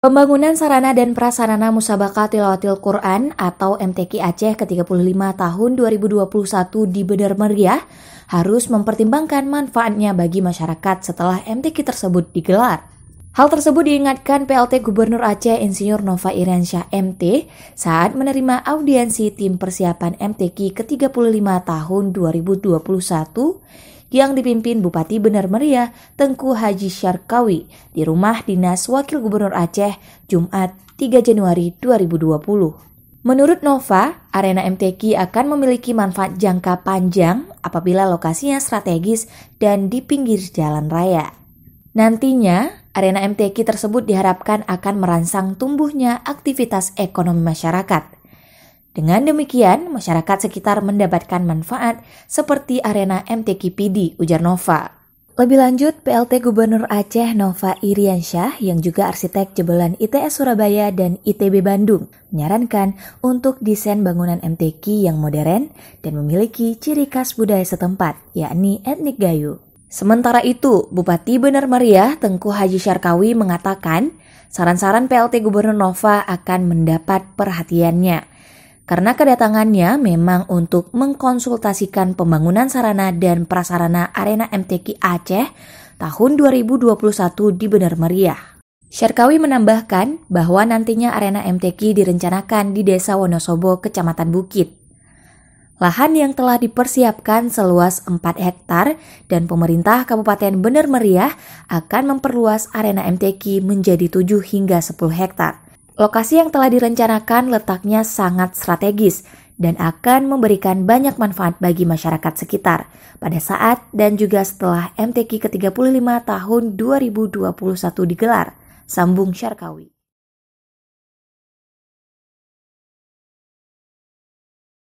Pembangunan Sarana dan Prasarana Musabaka Tilawatil Quran atau MTQ Aceh ke-35 tahun 2021 di Beder Meriah harus mempertimbangkan manfaatnya bagi masyarakat setelah MTQ tersebut digelar. Hal tersebut diingatkan PLT Gubernur Aceh Insinyur Nova Iriansyah MT saat menerima audiensi tim persiapan MTQ ke-35 tahun 2021 yang dipimpin Bupati Benar Meriah Tengku Haji Syarkawi di rumah dinas Wakil Gubernur Aceh Jumat 3 Januari 2020. Menurut Nova, arena MTQ akan memiliki manfaat jangka panjang apabila lokasinya strategis dan di pinggir jalan raya. Nantinya, arena MTQ tersebut diharapkan akan merangsang tumbuhnya aktivitas ekonomi masyarakat – dengan demikian, masyarakat sekitar mendapatkan manfaat seperti arena MTQPD, ujar Nova. Lebih lanjut, PLT Gubernur Aceh Nova Iriansyah yang juga arsitek jebolan ITS Surabaya dan ITB Bandung menyarankan untuk desain bangunan MTQ yang modern dan memiliki ciri khas budaya setempat, yakni etnik Gayu. Sementara itu, Bupati Benar Maria Tengku Haji Syarkawi mengatakan, saran-saran PLT Gubernur Nova akan mendapat perhatiannya karena kedatangannya memang untuk mengkonsultasikan pembangunan sarana dan prasarana Arena MTQ Aceh tahun 2021 di Benar Meriah. Syarkawi menambahkan bahwa nantinya Arena MTQ direncanakan di Desa Wonosobo, Kecamatan Bukit. Lahan yang telah dipersiapkan seluas 4 hektar dan pemerintah Kabupaten Bener Meriah akan memperluas arena MTQ menjadi 7 hingga 10 hektar. Lokasi yang telah direncanakan letaknya sangat strategis dan akan memberikan banyak manfaat bagi masyarakat sekitar pada saat dan juga setelah MTQ ke-35 tahun 2021 digelar, sambung Syarkawi.